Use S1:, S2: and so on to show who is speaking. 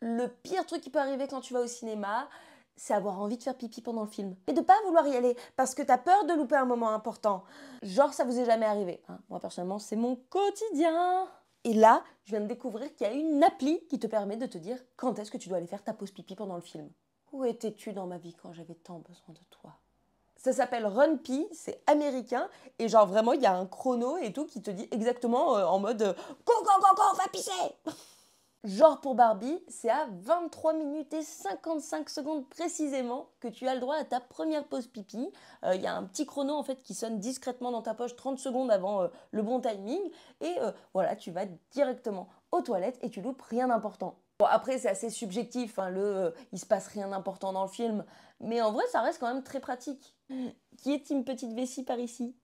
S1: le pire truc qui peut arriver quand tu vas au cinéma, c'est avoir envie de faire pipi pendant le film. Et de pas vouloir y aller parce que t'as peur de louper un moment important. Genre, ça vous est jamais arrivé. Hein. Moi, personnellement, c'est mon quotidien. Et là, je viens de découvrir qu'il y a une appli qui te permet de te dire quand est-ce que tu dois aller faire ta pause pipi pendant le film. Où étais-tu dans ma vie quand j'avais tant besoin de toi ça s'appelle Run c'est américain, et genre vraiment, il y a un chrono et tout qui te dit exactement euh, en mode euh, va pisser Genre pour Barbie, c'est à 23 minutes et 55 secondes précisément que tu as le droit à ta première pause pipi. Euh, il y a un petit chrono en fait qui sonne discrètement dans ta poche 30 secondes avant euh, le bon timing. Et euh, voilà, tu vas directement aux toilettes et tu loupes rien d'important. Bon, après, c'est assez subjectif, hein, le il se passe rien d'important dans le film. Mais en vrai, ça reste quand même très pratique. Qui est une petite vessie par ici